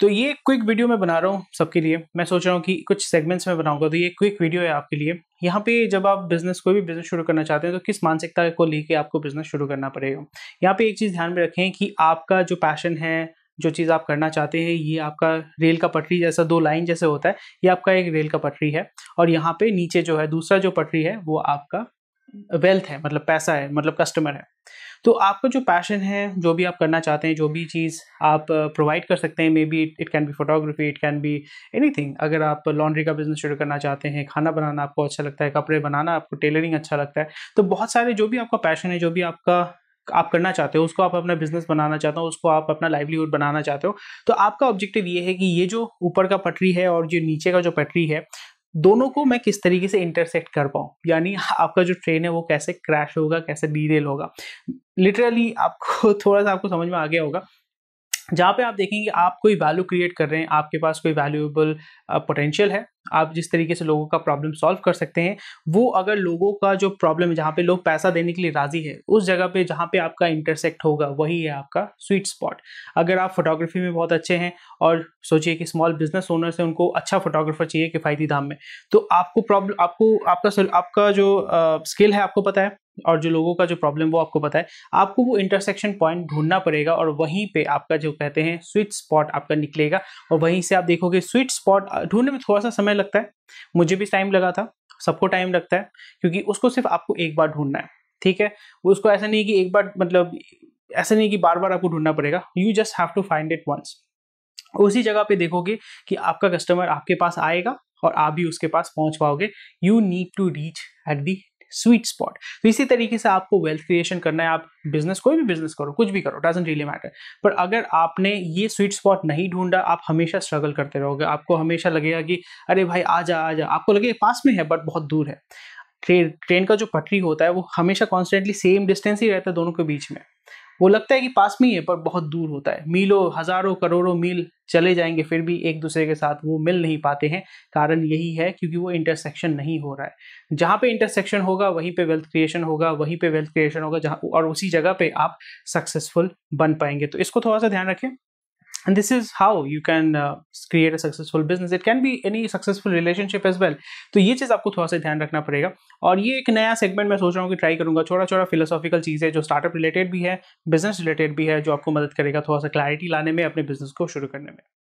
तो ये quick video मैं बना रहा हूँ सबके लिए मैं सोच रहा हूँ कि कुछ सेगमेंट्स में बनाऊंगा तो ये क्विक वीडियो है आपके लिए यहाँ पे जब आप बिजनेस कोई भी बिजनेस शुरू करना चाहते हैं तो किस मानसिकता को लेके आपको बिजनेस शुरू करना पड़ेगा यहाँ पे एक चीज़ ध्यान में रखें कि आपका जो पैशन है जो चीज़ आप करना चाहते हैं ये आपका रेल का पटरी जैसा दो लाइन जैसे होता है ये आपका एक रेल का पटरी है और यहाँ पे नीचे जो है दूसरा जो पटरी है वो आपका वेल्थ है मतलब पैसा है मतलब कस्टमर है तो आपका जो पैशन है जो भी आप करना चाहते हैं जो भी चीज़ आप प्रोवाइड कर सकते हैं maybe it can be photography it can be any अगर आप लॉन्ड्री का बिजनेस शुरू करना चाहते हैं खाना बनाना आपको अच्छा लगता है कपड़े बनाना आपको टेलरिंग अच्छा लगता है तो बहुत सारे जो भी आपका पैशन है जो भी आपका आप करना चाहते हो उसको आप अपना बिजनेस बनाना चाहते हो उसको आप अपना लाइवलीहुड बनाना चाहते हो तो आपका ऑब्जेक्टिव ये है कि ये जो ऊपर का पटरी है और जो नीचे का जो पटरी है दोनों को मैं किस तरीके से इंटरसेक्ट कर पाऊँ यानी आपका जो ट्रेन है वो कैसे क्रैश होगा कैसे डीरेल होगा लिटरली आपको थोड़ा सा आपको समझ में आ गया होगा जहाँ पे आप देखेंगे आप कोई वैल्यू क्रिएट कर रहे हैं आपके पास कोई वैल्यूएबल पोटेंशियल है आप जिस तरीके से लोगों का प्रॉब्लम सॉल्व कर सकते हैं वो अगर लोगों का जो प्रॉब्लम है जहाँ पे लोग पैसा देने के लिए राजी है उस जगह पे जहाँ पे आपका इंटरसेक्ट होगा वही है आपका स्वीट स्पॉट अगर आप फोटोग्राफी में बहुत अच्छे हैं और सोचिए कि स्मॉल बिजनेस ओनर से उनको अच्छा फोटोग्राफर चाहिए किफ़ायती दाम में तो आपको प्रॉब्लम आपको आपका आपका जो स्किल है आपको पता है और जो लोगों का जो प्रॉब्लम वो आपको पता है आपको वो इंटरसेक्शन पॉइंट ढूंढना पड़ेगा और वहीं पे आपका जो कहते हैं स्वीट स्पॉट आपका निकलेगा और वहीं से आप देखोगे स्वीट स्पॉट ढूंढने में थोड़ा सा समय लगता है मुझे भी टाइम लगा था सबको टाइम लगता है क्योंकि उसको सिर्फ आपको एक बार ढूंढना है ठीक है उसको ऐसा नहीं कि एक बार मतलब ऐसा नहीं कि बार बार आपको ढूंढना पड़ेगा you just have to find it once उसी जगह पे देखोगे कि आपका कस्टमर आपके पास आएगा और आप भी उसके पास पहुंच पाओगे you need to reach at the sweet spot तो इसी तरीके से आपको वेल्थ क्रिएशन करना है आप बिजनेस कोई भी बिजनेस करो कुछ भी करो डजेंट रियली मैटर पर अगर आपने ये स्वीट स्पॉट नहीं ढूंढा आप हमेशा स्ट्रगल करते रहोगे आपको हमेशा लगेगा कि अरे भाई आ जा आ जा आपको लगेगा पास में है बट बहुत दूर है ट्रेन ट्रेन का जो पटरी होता है वो हमेशा कॉन्स्टेंटली सेम डिस्टेंस ही रहता है दोनों के बीच में वो लगता है कि पास में ही है पर बहुत दूर होता है मीलों हजारों करोड़ों मील चले जाएंगे फिर भी एक दूसरे के साथ वो मिल नहीं पाते हैं कारण यही है क्योंकि वो इंटरसेक्शन नहीं हो रहा है जहाँ पे इंटरसेक्शन होगा वहीं पे वेल्थ क्रिएशन होगा वहीं पे वेल्थ क्रिएशन होगा जहाँ और उसी जगह पे आप सक्सेसफुल बन पाएंगे तो इसको थोड़ा सा ध्यान रखें and this is how you can uh, create a successful business it can be any successful relationship as well तो ये चीज़ आपको थोड़ा सा ध्यान रखना पड़ेगा और ये एक नया सेगमेंट मैं सोच रहा हूँ कि ट्राई करूँगा छोटा छोटा फिलोसॉफिकल चीज़ है जो स्टार्टअप रिलेटेड भी है बिजनेस रिलेटेड भी है जो आपको मदद करेगा थोड़ा सा क्लैरिटी लाने में अपने बिजनेस को शुरू करने में